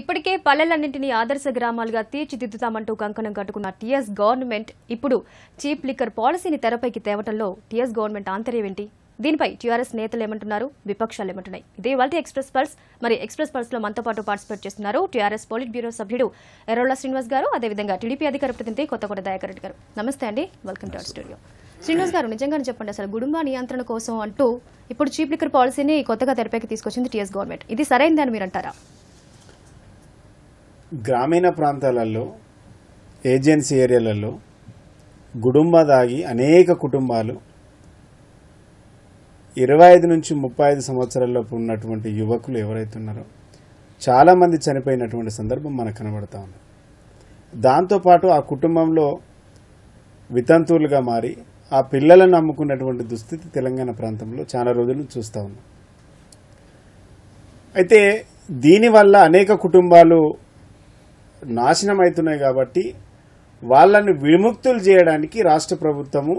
ఇప్పటికే పల్లెలన్నింటినీ ఆదర్శ గ్రామాలుగా తీర్చిదిద్దుతామంటూ కంకణం కట్టుకున్న టీఎస్ గవర్నమెంట్ ఇప్పుడు చీప్ లిక్కర్ పాలసీని తెరపైకి తేవటంలో టీఎస్ గవర్నమెంట్ ఆంతర్యం ఏంటి దీనిపై టీఆర్ఎస్ నేతలు ఏమంటున్నారు విపక్షాలు ఏమంటున్నాయి ఇదే వాళ్ళ ఎక్స్ప్రెస్ పల్స్ మరి ఎక్స్ప్రెస్ పల్స్ లో మనతో పాటు పార్టిసిపేట్ చేస్తున్నారు టీఆర్ఎస్ పోలిట్ బ్యూరో సభ్యుడు ఎరోలా శ్రీనివాస్ గారు అదేవిధంగా టీడీపీ అధికార ప్రతినిధి కొత్త దయాకర్ రెడ్డి గారు నమస్తే అండి welcome to our studio Srinivas గారు నిజంగానే చెప్పండి అసలు గుడుంబ నియంత్రణ కోసం అంటూ ఇప్పుడు చీప్ లిక్కర్ పాలసీని కొత్తగా తెరపైకి తీసుకొచ్చింది టీఎస్ గవర్నమెంట్ ఇది సరైందని మీరు అంటారా గ్రామీణ ప్రాంతాలలో ఏజెన్సీ ఏరియాలలో గుడుంబ దాగి అనేక కుటుంబాలు ఇరవై ఐదు నుంచి ముప్పై ఐదు సంవత్సరాలలోపు ఉన్నటువంటి యువకులు ఎవరైతే ఉన్నారో చాలామంది చనిపోయినటువంటి సందర్భం మనకు కనబడతా ఉంది దాంతోపాటు ఆ కుటుంబంలో వితంతువులుగా మారి ఆ పిల్లలను నమ్ముకున్నటువంటి దుస్థితి తెలంగాణ ప్రాంతంలో చాలా రోజులు చూస్తూ ఉన్నాం అయితే దీనివల్ల అనేక కుటుంబాలు నాశనం అవుతున్నాయి కాబట్టి వాళ్ళని విముక్తులు చేయడానికి రాష్ట్ర ప్రభుత్వము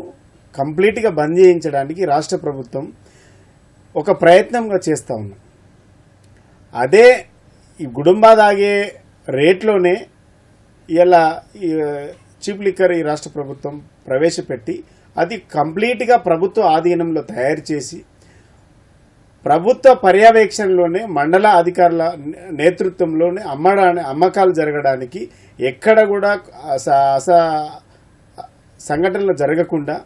కంప్లీట్గా బంద్ చేయించడానికి రాష్ట్ర ప్రభుత్వం ఒక ప్రయత్నంగా చేస్తూ ఉన్నాం అదే ఈ గుడుంబా దాగే రేట్లోనే ఇలా ఈ చీప్ లిక్కర్ ఈ రాష్ట్ర ప్రభుత్వం ప్రవేశపెట్టి అది కంప్లీట్గా ప్రభుత్వ ఆధీనంలో తయారు చేసి ప్రభుత్వ పర్యవేక్షణలోనే మండల అధికారుల నేతృత్వంలోనే అమ్మడానికి అమ్మకాలు జరగడానికి ఎక్కడ కూడా అస సంఘటనలు జరగకుండా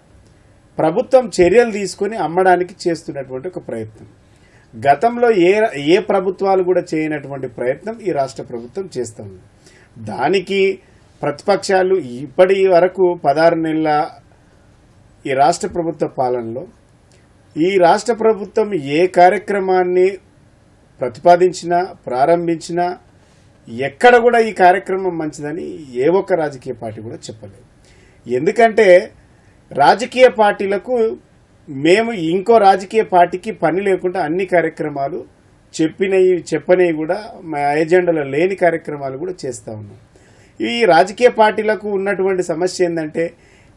ప్రభుత్వం చర్యలు తీసుకుని అమ్మడానికి చేస్తున్నటువంటి ఒక ప్రయత్నం గతంలో ఏ ఏ ప్రభుత్వాలు కూడా చేయనటువంటి ప్రయత్నం ఈ రాష్ట్ర ప్రభుత్వం చేస్తుంది దానికి ప్రతిపక్షాలు ఇప్పటి వరకు పదహారు నెలల ఈ రాష్ట్ర ప్రభుత్వ పాలనలో ఈ రాష్ట్ర ప్రభుత్వం ఏ కార్యక్రమాన్ని ప్రతిపాదించినా ప్రారంభించినా ఎక్కడ కూడా ఈ కార్యక్రమం మంచిదని ఏ ఒక్క రాజకీయ పార్టీ కూడా చెప్పలేదు ఎందుకంటే రాజకీయ పార్టీలకు మేము ఇంకో రాజకీయ పార్టీకి పని లేకుండా అన్ని కార్యక్రమాలు చెప్పినవి చెప్పనివి కూడా మా ఎజెండాలో లేని కార్యక్రమాలు కూడా చేస్తూ ఉన్నాం ఈ రాజకీయ పార్టీలకు ఉన్నటువంటి సమస్య ఏంటంటే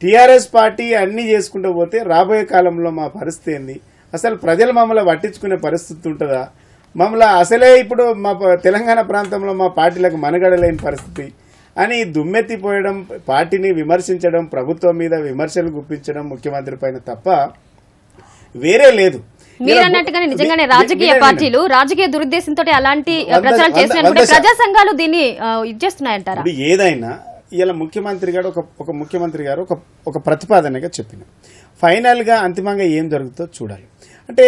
టీఆర్ఎస్ పార్టీ అన్నీ చేసుకుంటూ పోతే రాబోయే కాలంలో మా పరిస్థితి ఏంది అసలు ప్రజలు మమ్మల్ని పట్టించుకునే పరిస్థితి ఉంటుందా మమ్మల్ని అసలే ఇప్పుడు మా తెలంగాణ ప్రాంతంలో మా పార్టీలకు మనగడలేని పరిస్థితి అని దుమ్మెత్తిపోయడం పార్టీని విమర్శించడం ప్రభుత్వం మీద విమర్శలు గుప్పించడం ముఖ్యమంత్రి పైన తప్ప వేరే లేదు మీరు నిజంగానే రాజకీయ పార్టీలు రాజకీయ దురుద్దేశంతో అలాంటి ప్రచారాలు చేసినా ప్రజా సంఘాలు దీన్ని ఇది ఏదైనా ఇలా ముఖ్యమంత్రి గారు ఒక ఒక ముఖ్యమంత్రి గారు ఒక ఒక ప్రతిపాదనగా చెప్పిన ఫైనల్గా అంతిమంగా ఏం జరుగుతుందో చూడాలి అంటే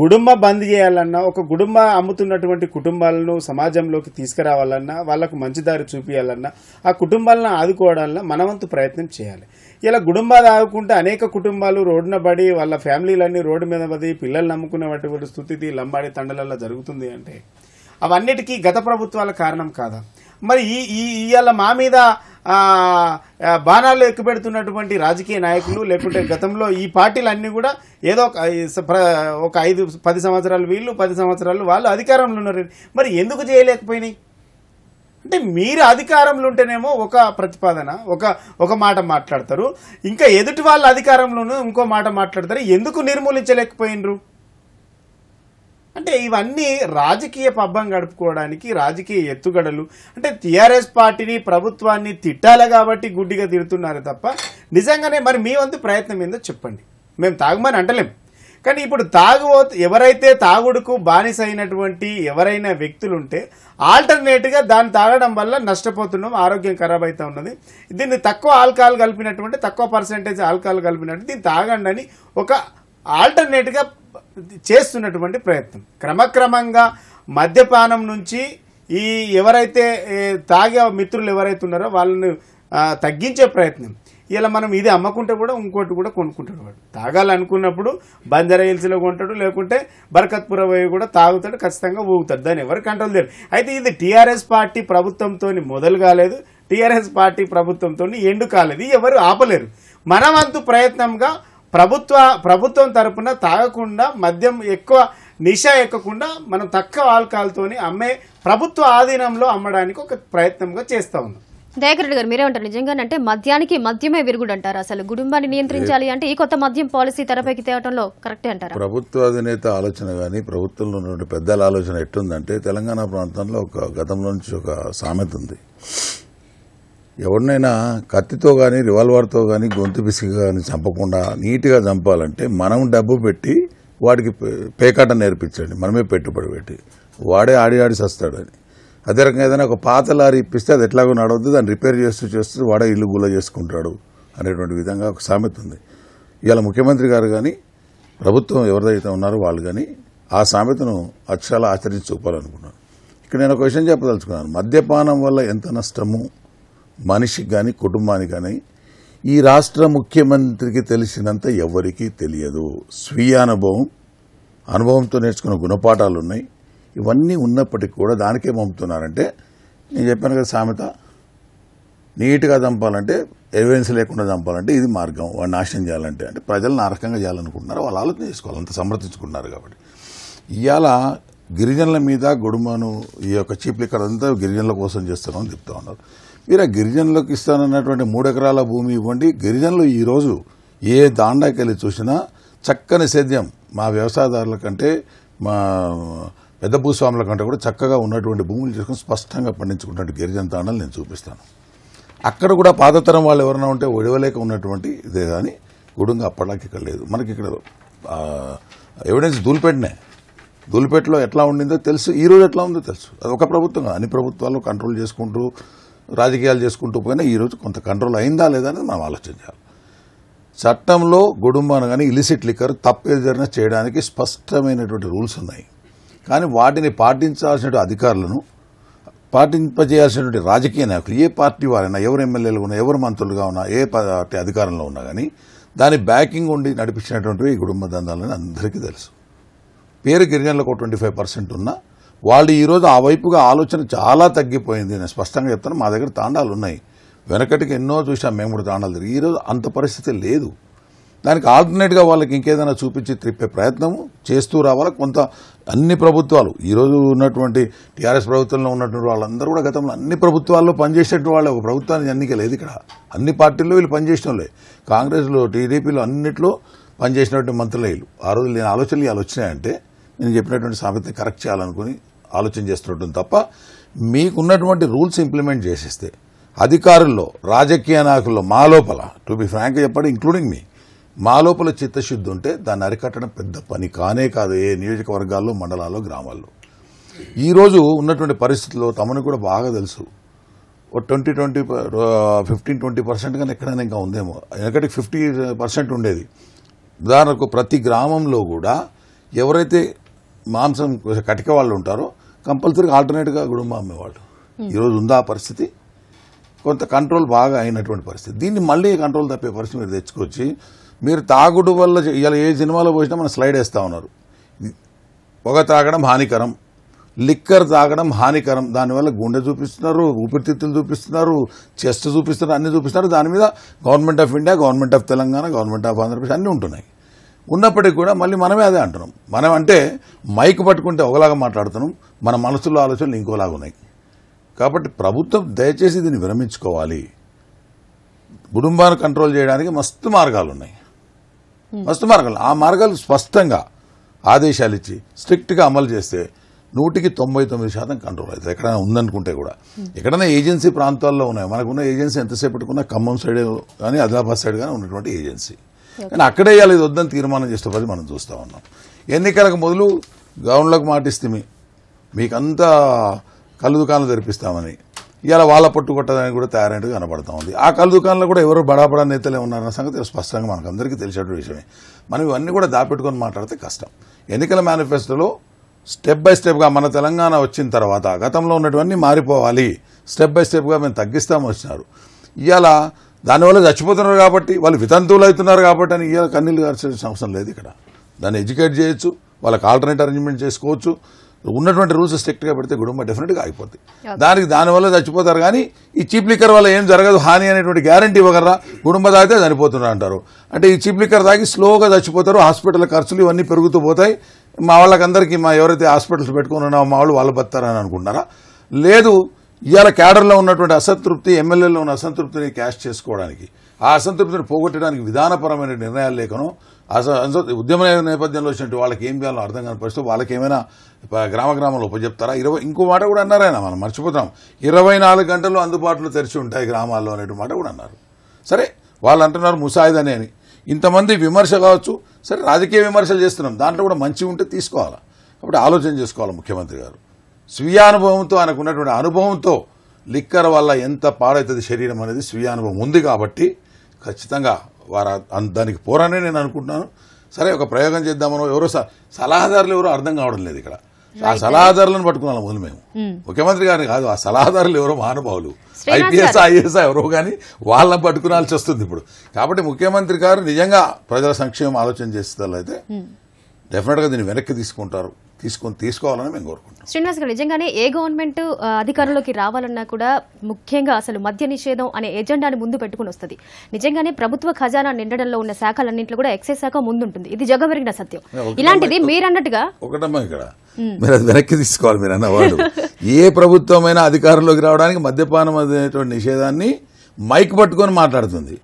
గుడుంబ బంద్ చేయాలన్నా ఒక గుడుంబ అమ్ముతున్నటువంటి కుటుంబాలను సమాజంలోకి తీసుకురావాలన్నా వాళ్ళకు మంచిదారి చూపించాలన్నా ఆ కుటుంబాలను ఆదుకోవడాలన్నా మనవంతు ప్రయత్నం చేయాలి ఇలా కుటుంబాలు ఆదుకుంటే అనేక కుటుంబాలు రోడ్డున పడి వాళ్ళ ఫ్యామిలీలన్నీ రోడ్డు మీద పడి పిల్లల్ని నమ్ముకున్నటువంటి స్థుతి లంబాడి తండలల్లో జరుగుతుంది అంటే అవన్నిటికీ గత ప్రభుత్వాల కారణం కాదా మరి ఈ ఈ ఇవాళ మా మీద బాణాలు ఎక్కుపెడుతున్నటువంటి రాజకీయ నాయకులు లేకుంటే గతంలో ఈ పార్టీలు అన్నీ కూడా ఏదో ఒక ఐదు పది సంవత్సరాలు వీళ్ళు పది సంవత్సరాలు వాళ్ళు అధికారంలో ఉన్నారు మరి ఎందుకు చేయలేకపోయినాయి అంటే మీరు అధికారంలో ఉంటేనేమో ఒక ప్రతిపాదన ఒక ఒక మాట మాట్లాడతారు ఇంకా ఎదుటి వాళ్ళ అధికారంలోనూ ఇంకో మాట మాట్లాడతారు ఎందుకు నిర్మూలించలేకపోయినరు అంటే ఇవన్నీ రాజకీయ పబ్బం గడుపుకోవడానికి రాజకీయ ఎత్తుగడలు అంటే టీఆర్ఎస్ పార్టీని ప్రభుత్వాన్ని తిట్టాలి కాబట్టి గుడ్డిగా తిడుతున్నారు తప్ప నిజంగానే మరి మీ వంతు ప్రయత్నం ఏందో చెప్పండి మేము తాగమని అంటలేం కానీ ఇప్పుడు తాగు ఎవరైతే తాగుడుకు బానిస అయినటువంటి ఎవరైనా వ్యక్తులు ఉంటే ఆల్టర్నేట్గా దాన్ని తాగడం వల్ల నష్టపోతున్నాం ఆరోగ్యం ఖరాబ్ అవుతూ ఉన్నది దీన్ని తక్కువ ఆల్కహాల్ కలిపినటువంటి తక్కువ పర్సంటేజ్ ఆల్కహాల్ కలిపినట్టు దీన్ని తాగండి అని ఒక ఆల్టర్నేట్గా చేస్తున్నటువంటి ప్రయత్నం క్రమక్రమంగా మద్యపానం నుంచి ఈ ఎవరైతే తాగే మిత్రులు ఎవరైతే ఉన్నారో వాళ్ళని తగ్గించే ప్రయత్నం ఇలా మనం ఇది అమ్మకుంటే కూడా ఇంకోటి కూడా కొనుక్కుంటాడు వాడు తాగాలనుకున్నప్పుడు బంజారా హిల్స్లో కొంటాడు లేకుంటే బర్కత్పుర పోయి కూడా తాగుతాడు ఖచ్చితంగా ఊగుతాడు దాన్ని ఎవరు కంట్రోల్ చేయరు అయితే ఇది టీఆర్ఎస్ పార్టీ ప్రభుత్వంతో మొదలు కాలేదు టీఆర్ఎస్ పార్టీ ప్రభుత్వంతో ఎండు కాలేదు ఎవరు ఆపలేరు మనమంతు ప్రయత్నంగా ప్రభుత్వ ప్రభుత్వం తరపున తాగకుండా మద్యం ఎక్కువ నిషా ఎక్కకుండా మనం తక్కువ ఆల్కహాల్తోని అమ్మే ప్రభుత్వ ఆధీనంలో అమ్మడానికి ఒక ప్రయత్నంగా చేస్తూ ఉన్నాం దయాకరెడ్డి గారు మీరే ఉంటారు నిజంగా అంటే మద్యానికి మద్యమే విరుగుడు అంటారు అసలు కుటుంబాన్ని నియంత్రించాలి అంటే ఈ కొత్త మద్యం పాలసీ తెరపైకి తేవడంలో కరెక్టే అంటారు ప్రభుత్వ అధినేత ఆలోచన కానీ ప్రభుత్వంలో ఉన్నటువంటి పెద్దల ఆలోచన ఎట్టుందంటే తెలంగాణ ప్రాంతంలో ఒక గతంలో నుంచి ఒక సామెత ఉంది ఎవరినైనా కత్తితో కానీ రివాల్వర్తో కానీ గొంతు పిసికి కానీ చంపకుండా నీట్గా చంపాలంటే మనం డబ్బు పెట్టి వాడికి పేకాట నేర్పించండి మనమే పెట్టుబడి పెట్టి వాడే ఆడి ఆడి సస్తాడు అదే రకంగా ఏదైనా ఒక పాత లారీ ఇప్పిస్తే అది ఎట్లాగో నడవద్దు దాన్ని రిపేర్ చేస్తూ చేస్తూ వాడే ఇల్లు గుల చేసుకుంటాడు అనేటువంటి విధంగా ఒక సామెత ఉంది ఇవాళ ముఖ్యమంత్రి గారు కానీ ప్రభుత్వం ఎవరిదైతే ఉన్నారో వాళ్ళు కానీ ఆ సామెతను అక్షరాలు ఆచరించి చూపాలనుకున్నాను ఇక్కడ నేను ఒక విషయం చెప్పదలుచుకున్నాను మద్యపానం వల్ల ఎంత నష్టము మనిషికి కానీ కుటుంబానికి కానీ ఈ రాష్ట్ర ముఖ్యమంత్రికి తెలిసినంత ఎవరికీ తెలియదు స్వీయ అనుభవం అనుభవంతో నేర్చుకున్న గుణపాఠాలు ఉన్నాయి ఇవన్నీ ఉన్నప్పటికీ కూడా దానికే పంపుతున్నారంటే నేను చెప్పాను కదా సామెత నీట్గా చంపాలంటే ఎవిడెన్స్ లేకుండా చంపాలంటే ఇది మార్గం వాడు నాశనం చేయాలంటే అంటే ప్రజలు నరకంగా చేయాలనుకుంటున్నారు వాళ్ళు ఆలోచన చేసుకోవాలి అంత సమర్థించుకుంటున్నారు కాబట్టి ఇవాళ గిరిజనుల మీద గొడుమను ఈ యొక్క చీప్ లిక్కర్ అంతా గిరిజనుల కోసం చేస్తున్నామని చెప్తా ఉన్నారు మీరు ఆ గిరిజనులకు ఇస్తానన్నటువంటి మూడు ఎకరాల భూమి ఇవ్వండి గిరిజనులు ఈరోజు ఏ దాండాకి వెళ్ళి చూసినా చక్కని సేద్యం మా వ్యవసాయదారుల కంటే మా పెద్ద భూస్వాముల కంటే కూడా చక్కగా ఉన్నటువంటి భూములు చేసుకుని స్పష్టంగా పండించుకున్నటువంటి గిరిజన దాండాలు నేను చూపిస్తాను అక్కడ కూడా పాతతరం వాళ్ళు ఎవరైనా ఉంటే ఒడివలేక ఉన్నటువంటి ఇదే కానీ గుడుంగా అప్పడానికి ఇక్కడ లేదు మనకి ఇక్కడ ఎవిడెన్స్ దూలిపెట్టినాయి దూలిపేటలో ఎట్లా ఉండిందో తెలుసు ఈ రోజు ఎట్లా ఉందో తెలుసు అది ఒక ప్రభుత్వం అన్ని ప్రభుత్వాలు కంట్రోల్ చేసుకుంటూ రాజకీయాలు చేసుకుంటూ పోయినా ఈరోజు కొంత కంట్రోల్ అయిందా లేదా అనేది మనం ఆలోచన చేయాలి చట్టంలో గుడుంబాను కానీ ఇలిసిట్ లిక్కర్ తప్పేది జరిగిన చేయడానికి స్పష్టమైనటువంటి రూల్స్ ఉన్నాయి కానీ వాటిని పాటించాల్సిన అధికారులను పాటింపజేయాల్సినటువంటి రాజకీయ నాయకులు ఏ పార్టీ వారైనా ఎవరు ఎమ్మెల్యేలు ఉన్నా ఎవరు మంత్రులుగా ఉన్నా ఏ పార్టీ అధికారంలో ఉన్నా కానీ దాని బ్యాకింగ్ ఉండి నడిపించినటువంటి ఈ కుటుంబ దందాలని అందరికీ తెలుసు పేరు గిరిజనులకు ఒక ట్వంటీ ఫైవ్ పర్సెంట్ ఉన్నా వాళ్ళు ఈరోజు ఆ వైపుగా ఆలోచన చాలా తగ్గిపోయింది నేను స్పష్టంగా చెప్తాను మా దగ్గర తాండాలు ఉన్నాయి వెనకటికి ఎన్నో చూసాం మేము కూడా తాండాలు తిరిగి ఈరోజు అంత పరిస్థితి లేదు దానికి ఆల్టర్నేట్గా వాళ్ళకి ఇంకేదైనా చూపించి త్రిప్పే ప్రయత్నము చేస్తూ రావాలి కొంత అన్ని ప్రభుత్వాలు ఈరోజు ఉన్నటువంటి టీఆర్ఎస్ ప్రభుత్వంలో ఉన్నటువంటి వాళ్ళందరూ కూడా గతంలో అన్ని ప్రభుత్వాల్లో పనిచేసేటువంటి వాళ్ళే ఒక ప్రభుత్వానికి ఎన్నిక లేదు ఇక్కడ అన్ని పార్టీల్లో వీళ్ళు పనిచేసినోళ్ళే కాంగ్రెస్లో టీడీపీలో అన్నింటిలో పనిచేసినటువంటి మంత్రులు వీళ్ళు ఆ రోజు నేను ఆలోచనలు వీళ్ళు వచ్చినాయంటే నేను చెప్పినటువంటి సామెతని కరెక్ట్ చేయాలనుకుని ఆలోచన చేస్తుండటం తప్ప మీకున్నటువంటి రూల్స్ ఇంప్లిమెంట్ చేసేస్తే అధికారుల్లో రాజకీయ నాయకుల్లో మా లోపల టు బి ఫ్రాంక్ చెప్పండి ఇంక్లూడింగ్ మీ మా లోపల చిత్తశుద్ధి ఉంటే దాన్ని అరికట్టడం పెద్ద పని కానే కాదు ఏ నియోజకవర్గాల్లో మండలాల్లో గ్రామాల్లో ఈరోజు ఉన్నటువంటి పరిస్థితుల్లో తమను కూడా బాగా తెలుసు twenty twenty fifteen twenty percent కానీ ఎక్కడైనా ఇంకా ఉందేమో ఎందుకంటే ఫిఫ్టీ పర్సెంట్ ఉండేది ఉదాహరణకు ప్రతి గ్రామంలో కూడా ఎవరైతే మాంసం కటిక వాళ్ళు ఉంటారు కంపల్సరీగా ఆల్టర్నేట్గా గుడుంబ అమ్మేవాళ్ళు hmm. ఈరోజు ఉందా పరిస్థితి కొంత కంట్రోల్ బాగా అయినటువంటి పరిస్థితి దీన్ని మళ్ళీ కంట్రోల్ తప్పే పరిస్థితి మీరు తెచ్చుకొచ్చి మీరు తాగుడు వల్ల ఇలా ఏ సినిమాలో పోసినా మనం స్లైడ్ వేస్తూ ఉన్నారు పొగ తాగడం హానికరం లిక్కర్ తాగడం హానికరం దానివల్ల గుండె చూపిస్తున్నారు ఊపిరితిత్తులు చూపిస్తున్నారు చెస్ట్ చూపిస్తున్నారు అన్ని చూపిస్తున్నారు దాని మీద government of India government of Telangana government of Andhra Pradesh అన్నీ ఉంటున్నాయి ఉన్నప్పటికీ కూడా మళ్ళీ మనమే అదే అంటున్నాం మనం అంటే మైక్ పట్టుకుంటే ఒకలాగా మాట్లాడుతున్నాం మన మనసులో ఆలోచనలు ఇంకోలాగా ఉన్నాయి కాబట్టి ప్రభుత్వం దయచేసి దీన్ని విరమించుకోవాలి కుటుంబాన్ని కంట్రోల్ చేయడానికి మస్తు మార్గాలు ఉన్నాయి మస్తు మార్గాలు ఆ మార్గాలు స్పష్టంగా ఆదేశాలు ఇచ్చి స్ట్రిక్ట్గా అమలు చేస్తే నూటికి తొంభై తొమ్మిది శాతం కంట్రోల్ అవుతుంది ఎక్కడైనా ఉందనుకుంటే కూడా ఎక్కడైనా ఏజెన్సీ ప్రాంతాల్లో ఉన్నాయి మనకున్న ఏజెన్సీ ఎంతసేపటికున్నా ఖమ్మం సైడ్ కానీ ఆదిలాబాద్ సైడ్ కానీ ఉన్నటువంటి ఏజెన్సీ కానీ అక్కడే ఇది వద్దని తీర్మానం చేసే మనం చూస్తూ ఉన్నాం ఎన్నికలకు మొదలు గౌన్లకు మాటిస్తే మీకంతా కళ్ళు దుకాణాలు తెరిపిస్తామని ఇవాళ వాళ్ళ పట్టుకొట్టడానికి కూడా తయారైనట్టు కనబడతా ఉంది ఆ కళ్ళు దుకాణంలో కూడా ఎవరు బడాబడా నేతలే ఉన్నారన్న సంగతి స్పష్టంగా మనకు అందరికీ తెలిసేటువంటి విషయమే మనం ఇవన్నీ కూడా దాపెట్టుకొని మాట్లాడితే కష్టం ఎన్నికల మేనిఫెస్టోలో స్టెప్ బై స్టెప్గా మన తెలంగాణ వచ్చిన తర్వాత గతంలో ఉన్నటువంటి మారిపోవాలి స్టెప్ బై స్టెప్గా మేము తగ్గిస్తామని వచ్చినారు ఇవాళ దానివల్ల చచ్చిపోతున్నారు కాబట్టి వాళ్ళు వితంతువులు అవుతున్నారు కాబట్టి అని కన్నీళ్ళు కార్చాల్సిన అవసరం లేదు ఇక్కడ దాన్ని ఎడ్యుకేట్ చేయొచ్చు వాళ్ళకి ఆల్టర్నేట్ అరేంజ్మెంట్ చేసుకోవచ్చు ఉన్నటువంటి రూల్స్ స్ట్రిక్ట్గా పెడితే కుటుంబం డెఫినెట్గా అయిపోద్ది దానికి దానివల్ల చచ్చిపోతారు కానీ ఈ చీప్ లిక్కర్ వల్ల ఏం జరగదు హాని అనేటువంటి గ్యారంటీ ఇవ్వగలరా కుటుంబం తాగితే చనిపోతున్నారు అంటారు అంటే ఈ చీప్ లిక్కర్ తాగి స్లోగా చచ్చిపోతారు హాస్పిటల్ ఖర్చులు ఇవన్నీ పెరుగుతూ పోతాయి మా వాళ్ళకందరికీ మా ఎవరైతే హాస్పిటల్స్ పెట్టుకుని ఉన్నామో మా వాళ్ళు వాళ్ళు బతారని అనుకుంటున్నారా లేదు ఇవాళ క్యాడర్లో ఉన్నటువంటి అసంతృప్తి ఎమ్మెల్యేలో ఉన్న అసంతృప్తిని క్యాష్ చేసుకోవడానికి ఆ అసంతృప్తిని పోగొట్టడానికి విధానపరమైన నిర్ణయాలు అస ఉద్యమ నేపథ్యంలో వచ్చినట్టు వాళ్ళకి ఏం చేయాలో అర్థం కాని పరిస్థితి వాళ్ళకి ఏమైనా గ్రామ గ్రామంలో ఉపజెప్తారా ఇరవై ఇంకో మాట కూడా అన్నారైనా మనం మర్చిపోతాం ఇరవై నాలుగు గంటలు అందుబాటులో తెరిచి ఉంటాయి గ్రామాల్లో అనేటు మాట కూడా అన్నారు సరే వాళ్ళు అంటున్నారు ముసాయిదనే అని ఇంతమంది విమర్శ కావచ్చు సరే రాజకీయ విమర్శలు చేస్తున్నాం దాంట్లో కూడా మంచి ఉంటే తీసుకోవాలా కాబట్టి ఆలోచన చేసుకోవాలి ముఖ్యమంత్రి గారు స్వీయానుభవంతో ఆయనకున్నటువంటి అనుభవంతో లిక్కర్ వల్ల ఎంత పాడవుతుంది శరీరం అనేది స్వీయానుభవం ఉంది కాబట్టి ఖచ్చితంగా వారు దానికి పోరానే నేను అనుకుంటున్నాను సరే ఒక ప్రయోగం చేద్దామనో ఎవరో సలహాదారులు ఎవరో అర్థం కావడం లేదు ఇక్కడ ఆ సలహాదారులను పట్టుకున్నాం ముందు మేము hmm. ముఖ్యమంత్రి గారిని కాదు ఆ సలహాదారులు ఎవరో మహానుభావులు ఐపీఎస్ ఐఏఎస్ ఎవరో కానీ వాళ్ళని పట్టుకునాల్సి వస్తుంది ఇప్పుడు కాబట్టి ముఖ్యమంత్రి గారు నిజంగా ప్రజల సంక్షేమం ఆలోచన చేసే అయితే hmm. డెఫినెట్గా దీన్ని వెనక్కి తీసుకుంటారు తీసుకొని తీసుకోవాలని మేము కోరుకుంటున్నాం శ్రీనివాస్ గారు నిజంగానే ఏ గవర్నమెంట్ అధికారంలోకి రావాలన్నా కూడా ముఖ్యంగా అసలు మద్య నిషేధం అనే ఎజెండాని ముందు పెట్టుకుని వస్తుంది నిజంగానే ప్రభుత్వ ఖజానా నిండడంలో ఉన్న శాఖలన్నింటిలో కూడా ఎక్సైజ్ శాఖ ముందుంటుంది ఇది జగవరిగిన సత్యం ఇలాంటిది మీరన్నట్టుగా ఒకటమ్మ ఇక్కడ మీరు అది వెనక్కి తీసుకోవాలి మీరు అన్నవాడు ఏ ప్రభుత్వమైనా అధికారంలోకి రావడానికి మద్యపానం అనేటువంటి నిషేధాన్ని మైక్ పట్టుకొని మాట్లాడుతుంది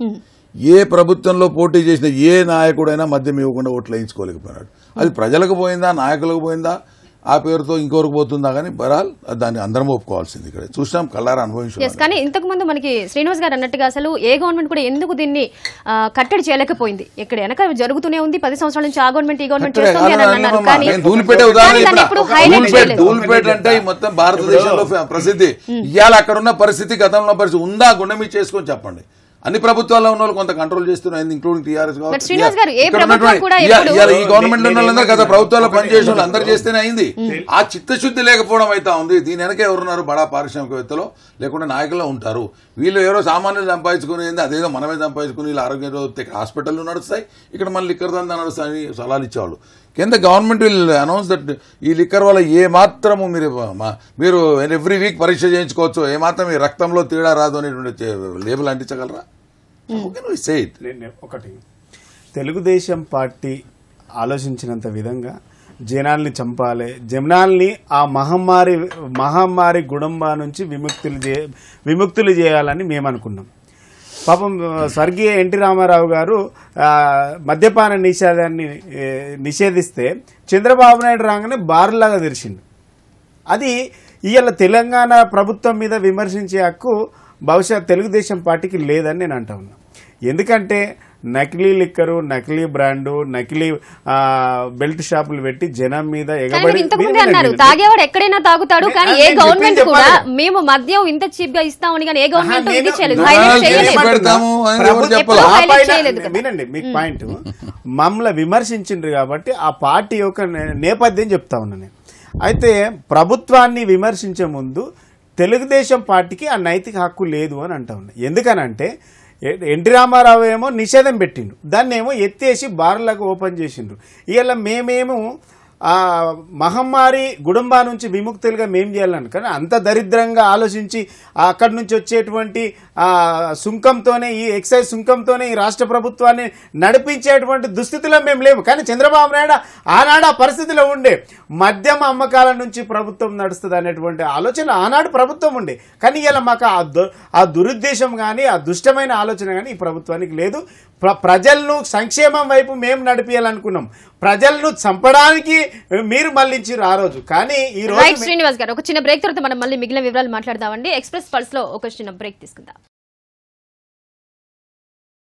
ఏ ప్రభుత్వంలో పోటీ చేసిన ఏ నాయకుడైనా మద్యం ఇవ్వకుండా ఓట్లు వేయించుకోలేకపోయినాడు అది ప్రజలకు పోయిందా నాయకులకు పోయిందా ఆ పేరుతో ఇంకొకరికి పోతుందా కానీ బరాల్ దాన్ని అందరం ఒప్పుకోవాల్సింది ఇక్కడ చూసినాం కళ్ళారా అనుభవించాం కానీ ఇంతకు ముందు మనకి శ్రీనివాస్ గారు అన్నట్టుగా అసలు ఏ గవర్నమెంట్ కూడా ఎందుకు దీన్ని కట్టడి చేయలేకపోయింది ఇక్కడ వెనక జరుగుతూనే ఉంది పది సంవత్సరాల నుంచి ఆ గవర్నమెంట్ ఈ గవర్నమెంట్ ధూల్పేట అంటే మొత్తం భారతదేశంలో ప్రసిద్ధి hmm. ఇవాళ అక్కడ ఉన్న పరిస్థితి గతంలో పరిస్థితి ఉందా గుండె మీద చేసుకొని చెప్పండి అన్ని ప్రభుత్వాల్లో ఉన్న వాళ్ళు కొంత కంట్రోల్ చేస్తున్నారు ఇంక్లూడింగ్ టీఆర్ఎస్ ఈ గవర్నమెంట్ ఉన్న గత mm. ప్రభుత్వాల్లో mm. పనిచేసిన అందరు చేస్తేనే అయింది mm. ఆ చిత్తశుద్ధి లేకపోవడం అయితే ఉంది దీని వెనక ఎవరున్నారు బడా పారిశ్రామికవేత్తలో లేకుండా నాయకులు ఉంటారు వీళ్ళు ఎవరో సామాన్యులు సంపాదించుకునేది అదేదో మనమే సంపాదించుకుని వీళ్ళు ఆరోగ్యం ఇక్కడ హాస్పిటల్ నడుస్తాయి ఇక్కడ మళ్ళీ లిక్కర్ దందా నడుస్తాయని సలహాలు ఇచ్చేవాళ్ళు కింద గవర్నమెంట్ విల్ అనౌన్స్ దట్ ఈ లిక్కర్ వల్ల ఏ మాత్రము మీరు మీరు ఎవ్రీ వీక్ పరీక్ష చేయించుకోవచ్చు ఏ మాత్రం మీ రక్తంలో తేడా రాదు అనేటువంటి లేబుల్ అంటించగలరా hmm. ఒకటి తెలుగుదేశం పార్టీ ఆలోచించినంత విధంగా జనాల్ని చంపాలి జనాల్ని ఆ మహమ్మారి మహమ్మారి గుడంబా నుంచి విముక్తులు చే విముక్తులు చేయాలని మేము అనుకున్నాం పాపం స్వర్గీయ ఎన్టీ రామారావు గారు మద్యపాన నిషేధాన్ని నిషేధిస్తే చంద్రబాబు నాయుడు రాగానే బారులాగా తెరిచిండు అది ఇవాళ తెలంగాణ ప్రభుత్వం మీద విమర్శించే హక్కు బహుశా తెలుగుదేశం పార్టీకి లేదని నేను అంటా ఎందుకంటే నకిలీ లిక్కరు నకిలీ బ్రాండు నకిలీ బెల్ట్ షాపులు పెట్టి జనం మీద ఎగబడి అన్నారు తాగేవాడు ఎక్కడైనా తాగుతాడు కానీ ఏ గవర్నమెంట్ కూడా మేము మద్యం ఇంత చీప్ గా ఇస్తామని కానీ ఏ గవర్నమెంట్ వినండి మీకు పాయింట్ మమ్మల్ని విమర్శించిండ్రు కాబట్టి ఆ పార్టీ యొక్క నేపథ్యం చెప్తా ఉన్నాను నేను అయితే ప్రభుత్వాన్ని విమర్శించే ముందు తెలుగుదేశం పార్టీకి ఆ నైతిక హక్కు లేదు అని అంటా ఉన్నా ఎందుకనంటే ఎన్టీ రామారావు ఏమో నిషేధం పెట్టిండు దాన్ని ఏమో ఎత్తేసి బార్లకు ఓపెన్ చేసిండ్రు ఇవాళ మేమేమో ఆ మహమ్మారి గుడంబా నుంచి విముక్తులుగా మేం చేయాలని కానీ అంత దరిద్రంగా ఆలోచించి అక్కడి నుంచి వచ్చేటువంటి సుంకంతోనే ఈ ఎక్సైజ్ సుంకంతోనే ఈ రాష్ట్ర ప్రభుత్వాన్ని నడిపించేటువంటి దుస్థితిలో మేము లేము కానీ చంద్రబాబు నాయుడు ఆనాడు ఆ పరిస్థితిలో ఉండే మద్యం అమ్మకాల నుంచి ప్రభుత్వం నడుస్తుంది అనేటువంటి ఆలోచన ఆనాడు ప్రభుత్వం ఉండే కానీ ఇలా మాకు ఆ దురుద్దేశం కానీ ఆ దుష్టమైన ఆలోచన కానీ ఈ ప్రభుత్వానికి లేదు ప్రజలను సంక్షేమం వైపు మేము నడిపించాలనుకున్నాం ప్రజలను చంపడానికి మీరు మళ్ళించారు ఆ రోజు కానీ ఈ రోజు శ్రీనివాస్ గారు ఒక చిన్న బ్రేక్ తర్వాత మనం మళ్ళీ మిగిలిన వివరాలు మాట్లాడదామండి ఎక్స్ప్రెస్ పల్స్ లో ఒక చిన్న బ్రేక్ తీసుకుందాం